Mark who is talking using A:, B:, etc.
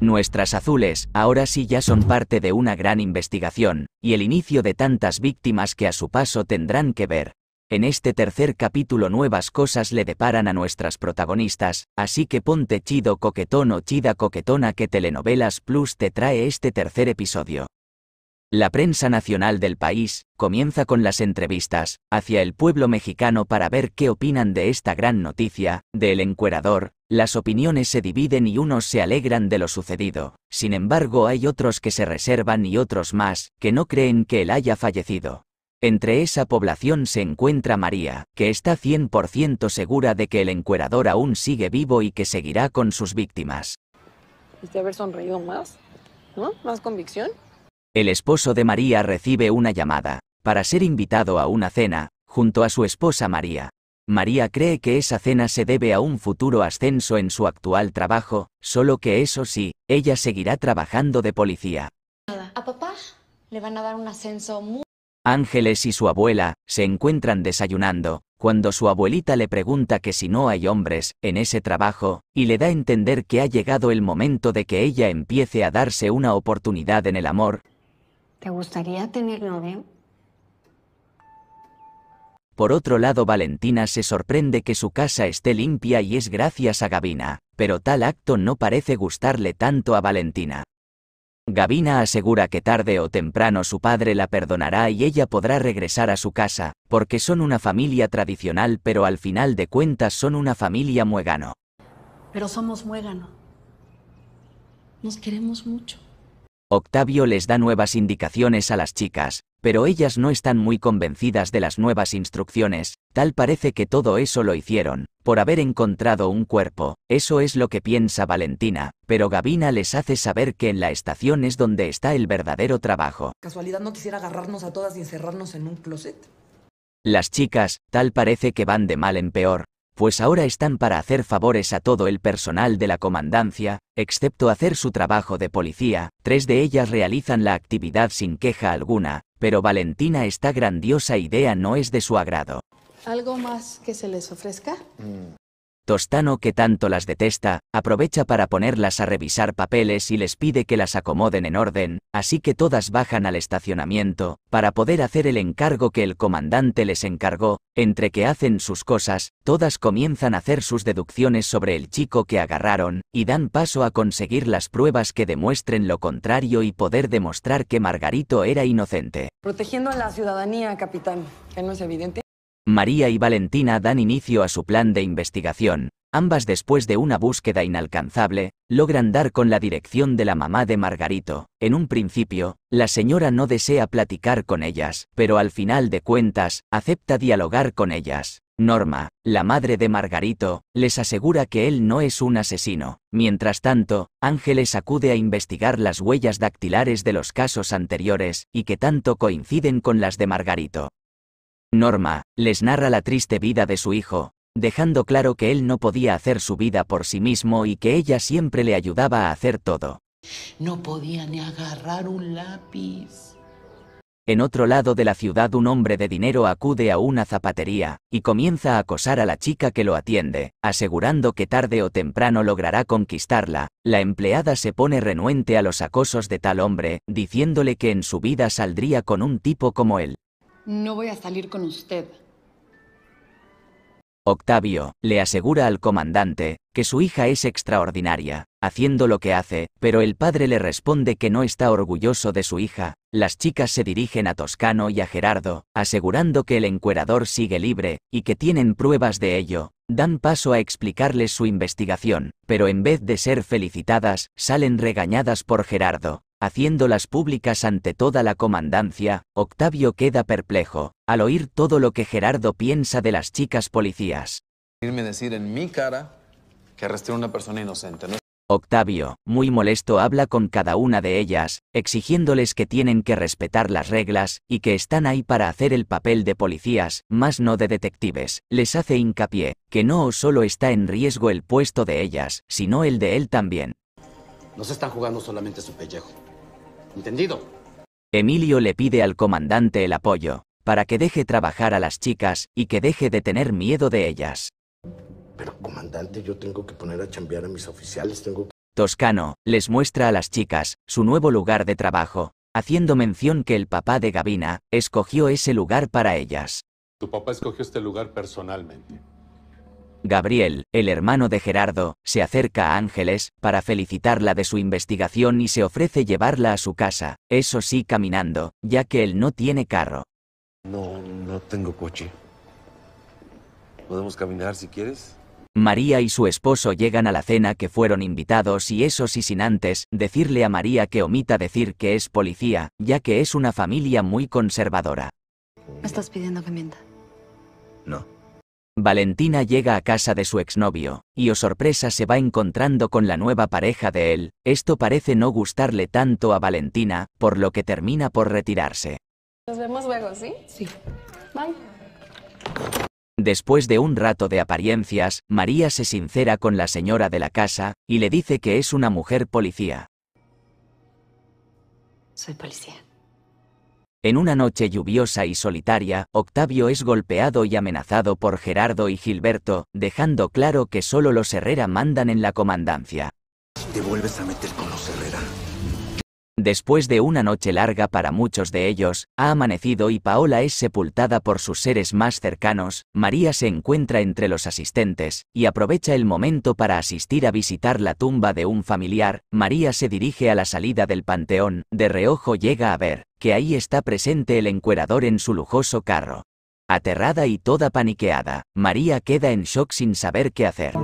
A: Nuestras azules, ahora sí ya son parte de una gran investigación, y el inicio de tantas víctimas que a su paso tendrán que ver. En este tercer capítulo nuevas cosas le deparan a nuestras protagonistas, así que ponte chido coquetón o chida coquetona que Telenovelas Plus te trae este tercer episodio. La prensa nacional del país comienza con las entrevistas hacia el pueblo mexicano para ver qué opinan de esta gran noticia, del encuerador. Las opiniones se dividen y unos se alegran de lo sucedido. Sin embargo, hay otros que se reservan y otros más que no creen que él haya fallecido. Entre esa población se encuentra María, que está 100% segura de que el encuerador aún sigue vivo y que seguirá con sus víctimas. ¿Y pues haber sonreído más? ¿No? ¿Más convicción? El esposo de María recibe una llamada, para ser invitado a una cena, junto a su esposa María. María cree que esa cena se debe a un futuro ascenso en su actual trabajo, solo que eso sí, ella seguirá trabajando de policía. A papá le van a dar un ascenso Ángeles y su abuela se encuentran desayunando, cuando su abuelita le pregunta que si no hay hombres en ese trabajo, y le da a entender que ha llegado el momento de que ella empiece a darse una oportunidad en el amor, ¿Te gustaría tener novio? Eh? Por otro lado, Valentina se sorprende que su casa esté limpia y es gracias a Gavina, pero tal acto no parece gustarle tanto a Valentina. Gavina asegura que tarde o temprano su padre la perdonará y ella podrá regresar a su casa, porque son una familia tradicional pero al final de cuentas son una familia muegano. Pero somos muegano, Nos queremos mucho. Octavio les da nuevas indicaciones a las chicas, pero ellas no están muy convencidas de las nuevas instrucciones, tal parece que todo eso lo hicieron, por haber encontrado un cuerpo, eso es lo que piensa Valentina, pero Gabina les hace saber que en la estación es donde está el verdadero trabajo. Casualidad no quisiera agarrarnos a todas y encerrarnos en un closet. Las chicas, tal parece que van de mal en peor, pues ahora están para hacer favores a todo el personal de la comandancia, excepto hacer su trabajo de policía, tres de ellas realizan la actividad sin queja alguna, pero Valentina esta grandiosa idea no es de su agrado. ¿Algo más que se les ofrezca? Mm. Tostano, que tanto las detesta, aprovecha para ponerlas a revisar papeles y les pide que las acomoden en orden, así que todas bajan al estacionamiento, para poder hacer el encargo que el comandante les encargó, entre que hacen sus cosas, todas comienzan a hacer sus deducciones sobre el chico que agarraron, y dan paso a conseguir las pruebas que demuestren lo contrario y poder demostrar que Margarito era inocente. Protegiendo a la ciudadanía, capitán, que no es evidente. María y Valentina dan inicio a su plan de investigación. Ambas después de una búsqueda inalcanzable, logran dar con la dirección de la mamá de Margarito. En un principio, la señora no desea platicar con ellas, pero al final de cuentas, acepta dialogar con ellas. Norma, la madre de Margarito, les asegura que él no es un asesino. Mientras tanto, Ángeles acude a investigar las huellas dactilares de los casos anteriores, y que tanto coinciden con las de Margarito. Norma, les narra la triste vida de su hijo, dejando claro que él no podía hacer su vida por sí mismo y que ella siempre le ayudaba a hacer todo. No podía ni agarrar un lápiz. En otro lado de la ciudad un hombre de dinero acude a una zapatería, y comienza a acosar a la chica que lo atiende, asegurando que tarde o temprano logrará conquistarla. La empleada se pone renuente a los acosos de tal hombre, diciéndole que en su vida saldría con un tipo como él. No voy a salir con usted. Octavio, le asegura al comandante, que su hija es extraordinaria, haciendo lo que hace, pero el padre le responde que no está orgulloso de su hija. Las chicas se dirigen a Toscano y a Gerardo, asegurando que el encuerador sigue libre, y que tienen pruebas de ello. Dan paso a explicarles su investigación, pero en vez de ser felicitadas, salen regañadas por Gerardo, haciéndolas públicas ante toda la comandancia, Octavio queda perplejo, al oír todo lo que Gerardo piensa de las chicas policías. decir en mi cara que arresté una persona inocente, Octavio, muy molesto, habla con cada una de ellas, exigiéndoles que tienen que respetar las reglas y que están ahí para hacer el papel de policías, más no de detectives. Les hace hincapié que no solo está en riesgo el puesto de ellas, sino el de él también. No se están jugando solamente su pellejo. ¿Entendido? Emilio le pide al comandante el apoyo, para que deje trabajar a las chicas y que deje de tener miedo de ellas. Pero comandante, yo tengo que poner a chambear a mis oficiales, Toscano, les muestra a las chicas su nuevo lugar de trabajo, haciendo mención que el papá de Gavina escogió ese lugar para ellas. Tu papá escogió este lugar personalmente. Gabriel, el hermano de Gerardo, se acerca a Ángeles para felicitarla de su investigación y se ofrece llevarla a su casa, eso sí caminando, ya que él no tiene carro. No, no tengo coche. ¿Podemos caminar si quieres? María y su esposo llegan a la cena que fueron invitados y eso sí sin antes decirle a María que omita decir que es policía, ya que es una familia muy conservadora. ¿Me estás pidiendo que mienta? No. Valentina llega a casa de su exnovio, y o oh sorpresa se va encontrando con la nueva pareja de él, esto parece no gustarle tanto a Valentina, por lo que termina por retirarse. Nos vemos luego, ¿sí? Sí. Después de un rato de apariencias, María se sincera con la señora de la casa, y le dice que es una mujer policía. Soy policía. En una noche lluviosa y solitaria, Octavio es golpeado y amenazado por Gerardo y Gilberto, dejando claro que solo los Herrera mandan en la comandancia. te vuelves a meter con los Herrera, Después de una noche larga para muchos de ellos, ha amanecido y Paola es sepultada por sus seres más cercanos, María se encuentra entre los asistentes, y aprovecha el momento para asistir a visitar la tumba de un familiar, María se dirige a la salida del panteón, de reojo llega a ver, que ahí está presente el encuerador en su lujoso carro. Aterrada y toda paniqueada, María queda en shock sin saber qué hacer.